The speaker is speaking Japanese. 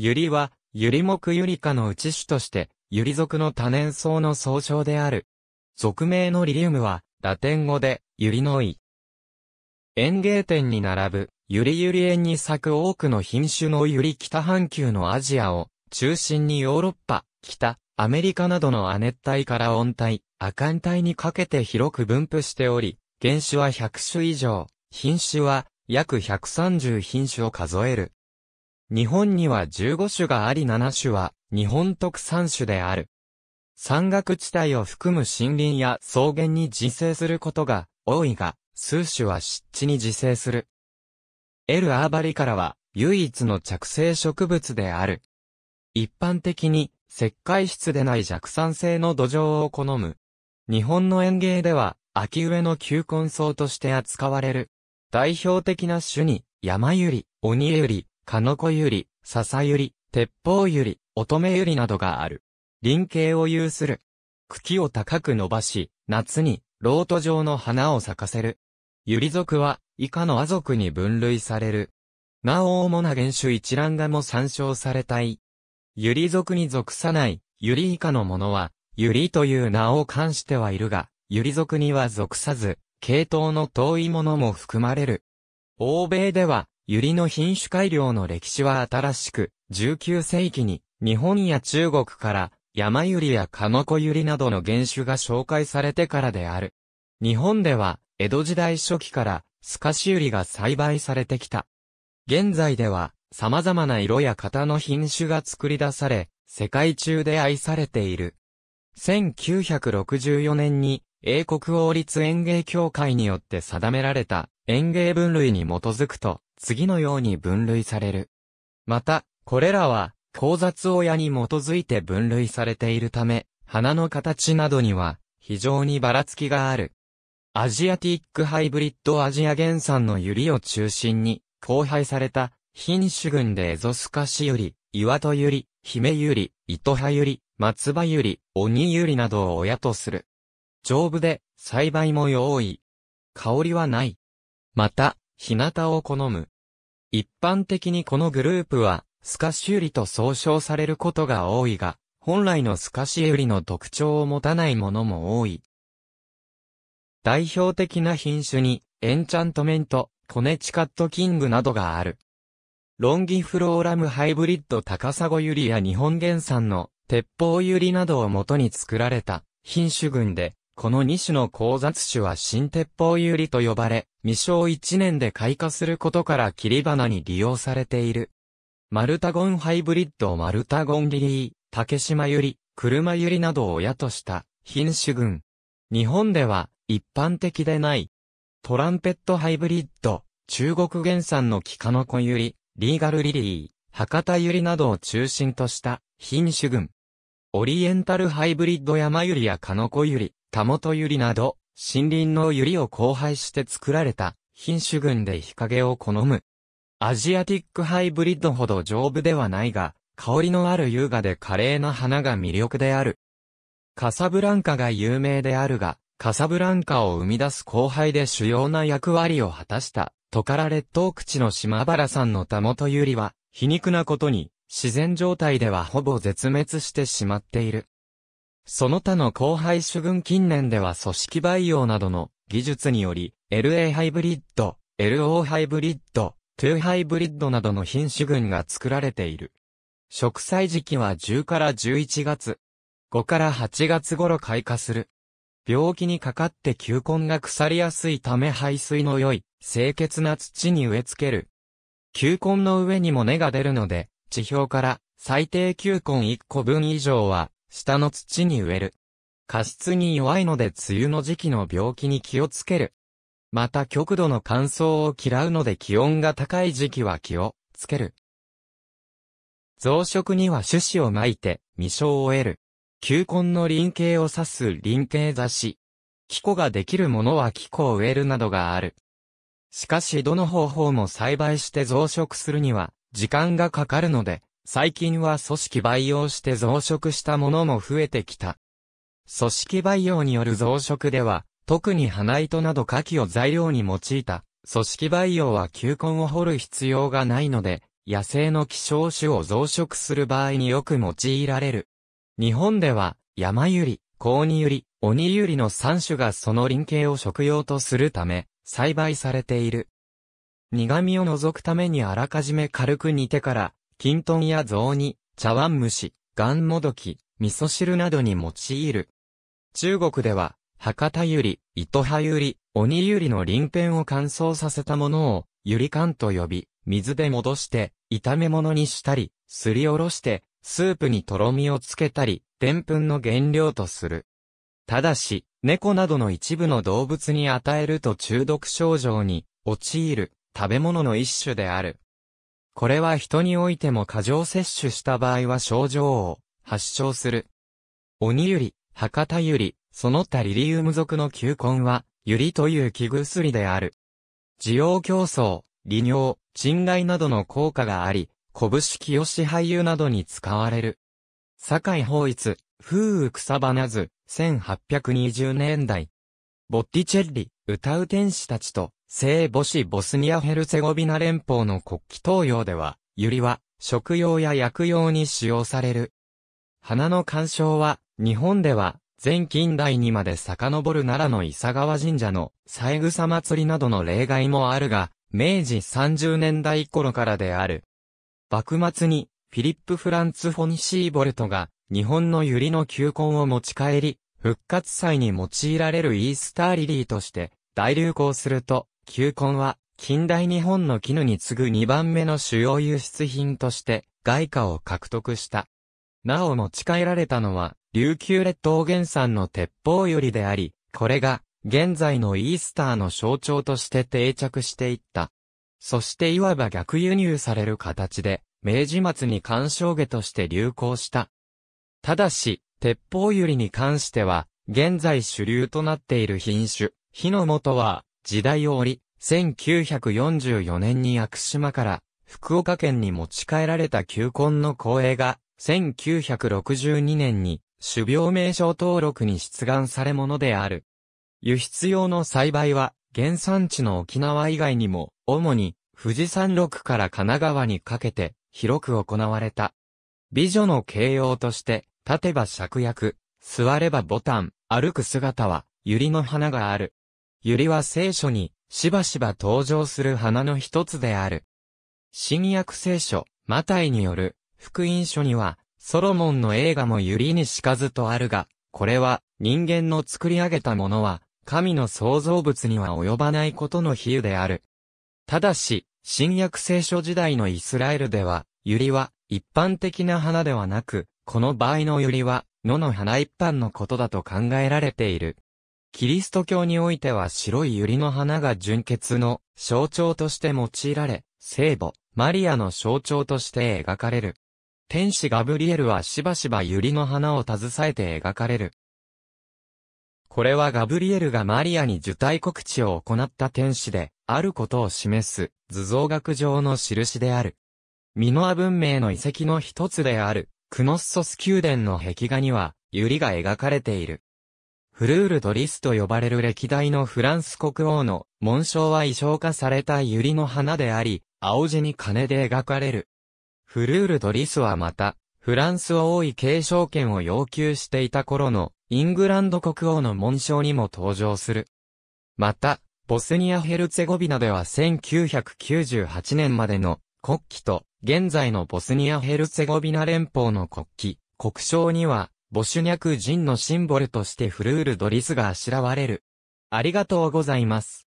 ユリは、ユリ木ユリ科の内種として、ユリ属の多年草の総称である。属名のリリウムは、ラテン語で、ユリの意。園芸店に並ぶ、ユリユリ園に咲く多くの品種のユリ北半球のアジアを、中心にヨーロッパ、北、アメリカなどの亜熱帯から温帯、亜寒帯にかけて広く分布しており、原種は100種以上、品種は約130品種を数える。日本には15種があり7種は日本特産種である。山岳地帯を含む森林や草原に自生することが多いが、数種は湿地に自生する。エル・アーバリからは唯一の着生植物である。一般的に石灰質でない弱酸性の土壌を好む。日本の園芸では秋植えの球根草として扱われる。代表的な種に、山ゆり、鬼ゆり、かのこゆり、ささゆり、鉄砲ゆり、乙女ゆりなどがある。輪形を有する。茎を高く伸ばし、夏に、ロート状の花を咲かせる。ゆり族は、以下の亜族に分類される。なお主な原種一覧画も参照されたい。ゆり族に属さない、ゆり以下のものは、ゆりという名を冠してはいるが、ゆり族には属さず、系統の遠いものも含まれる。欧米では、ユリの品種改良の歴史は新しく、19世紀に日本や中国から山ユリやカノコユリなどの原種が紹介されてからである。日本では江戸時代初期からスカシユリが栽培されてきた。現在では様々な色や型の品種が作り出され、世界中で愛されている。1964年に英国王立園芸協会によって定められた園芸分類に基づくと次のように分類される。また、これらは、交雑親に基づいて分類されているため、花の形などには、非常にばらつきがある。アジアティックハイブリッドアジア原産のユリを中心に、交配された、品種群でエゾスカシユリ、岩戸ユリ、姫ユリ、糸葉ユリ、松葉ユリ、鬼ユリなどを親とする。丈夫で、栽培も容易。香りはない。また、日向を好む。一般的にこのグループは、スカシュウリと総称されることが多いが、本来のスカシウリの特徴を持たないものも多い。代表的な品種に、エンチャントメント、コネチカットキングなどがある。ロンギフローラムハイブリッド高砂ユリや日本原産の鉄砲ユリなどを元に作られた品種群で、この2種の交雑種は新鉄砲有利と呼ばれ、未生1年で開花することから切り花に利用されている。マルタゴンハイブリッドマルタゴンリリー、竹島ゆり、車ゆりなどを親とした品種群。日本では一般的でない。トランペットハイブリッド、中国原産のキカノコゆり、リーガルリリー、博多ゆりなどを中心とした品種群。オリエンタルハイブリッド山ゆりやカノコゆり、田ト百合など、森林の百合を交配して作られた品種群で日陰を好む。アジアティックハイブリッドほど丈夫ではないが、香りのある優雅で華麗な花が魅力である。カサブランカが有名であるが、カサブランカを生み出す後輩で主要な役割を果たした、トカラ列島口の島原さんの田トユリは、皮肉なことに、自然状態ではほぼ絶滅してしまっている。その他の後輩主群近年では組織培養などの技術により、LA ハイブリッド、LO ハイブリッド、2ハイブリッドなどの品種群が作られている。植栽時期は10から11月、5から8月頃開花する。病気にかかって球根が腐りやすいため排水の良い、清潔な土に植え付ける。球根の上にも根が出るので、地表から最低球根1個分以上は下の土に植える。過湿に弱いので梅雨の時期の病気に気をつける。また極度の乾燥を嫌うので気温が高い時期は気をつける。増殖には種子をまいて、未生を得る。球根の輪形を指す輪形雑誌。気候ができるものは気候を植えるなどがある。しかしどの方法も栽培して増殖するには時間がかかるので、最近は組織培養して増殖したものも増えてきた。組織培養による増殖では、特に花糸など花器を材料に用いた、組織培養は球根を掘る必要がないので、野生の希少種を増殖する場合によく用いられる。日本では、山ゆり、コウニり、鬼オニの3種がその輪形を食用とするため、栽培されている。苦味を除くためにあらかじめ軽く煮てから、金んや雑煮、茶碗蒸し、ガンもどき、味噌汁などに用いる。中国では、博多ゆり、糸葉ゆり、鬼ゆりの鱗片を乾燥させたものを、ゆりかんと呼び、水で戻して、炒め物にしたり、すりおろして、スープにとろみをつけたり、でんぷんの原料とする。ただし、猫などの一部の動物に与えると中毒症状に、陥る、食べ物の一種である。これは人においても過剰摂取した場合は症状を発症する。鬼ゆり、博多ゆり、その他リリウム属の球根は、ゆりという具薬である。需要競争、利尿、賃害などの効果があり、拳清し俳優などに使われる。堺法一、風雨草花図、1820年代。ボッティチェッリ、歌う天使たちと、聖母子ボスニア・ヘルセゴビナ連邦の国旗東洋では、ユリは食用や薬用に使用される。花の鑑賞は、日本では、前近代にまで遡る奈良の伊佐川神社の、三枝祭りなどの例外もあるが、明治30年代頃からである。幕末に、フィリップ・フランツ・フォニシーボルトが、日本のユリの球根を持ち帰り、復活祭に用いられるイースターリリーとして、大流行すると、球根は、近代日本の絹に次ぐ2番目の主要輸出品として、外貨を獲得した。なお持ち帰られたのは、琉球列島原産の鉄砲よりであり、これが、現在のイースターの象徴として定着していった。そしていわば逆輸入される形で、明治末に干渉下として流行した。ただし、鉄砲ユリに関しては、現在主流となっている品種、火の元は、時代を折り、1944年に屋久島から福岡県に持ち帰られた球根の公営が、1962年に種苗名称登録に出願されものである。輸出用の栽培は、原産地の沖縄以外にも、主に富士山麓から神奈川にかけて広く行われた。美女の形容として、立てば芍薬、座れば牡丹、歩く姿は、百合の花がある。ユリは聖書に、しばしば登場する花の一つである。新約聖書、マタイによる、福音書には、ソロモンの映画もユリにしかずとあるが、これは、人間の作り上げたものは、神の創造物には及ばないことの比喩である。ただし、新約聖書時代のイスラエルでは、ユリは、一般的な花ではなく、この場合のユリは、野の花一般のことだと考えられている。キリスト教においては白い百合の花が純潔の象徴として用いられ、聖母、マリアの象徴として描かれる。天使ガブリエルはしばしば百合の花を携えて描かれる。これはガブリエルがマリアに受胎告知を行った天使で、あることを示す図像学上の印である。ミノア文明の遺跡の一つである、クノッソス宮殿の壁画には、百合が描かれている。フルールドリスと呼ばれる歴代のフランス国王の紋章は衣装化された百合の花であり、青地に金で描かれる。フルールドリスはまた、フランス王位継承権を要求していた頃のイングランド国王の紋章にも登場する。また、ボスニア・ヘルツェゴビナでは1998年までの国旗と現在のボスニア・ヘルツェゴビナ連邦の国旗、国章にはボシュニャク人のシンボルとしてフルールドリスがあしらわれる。ありがとうございます。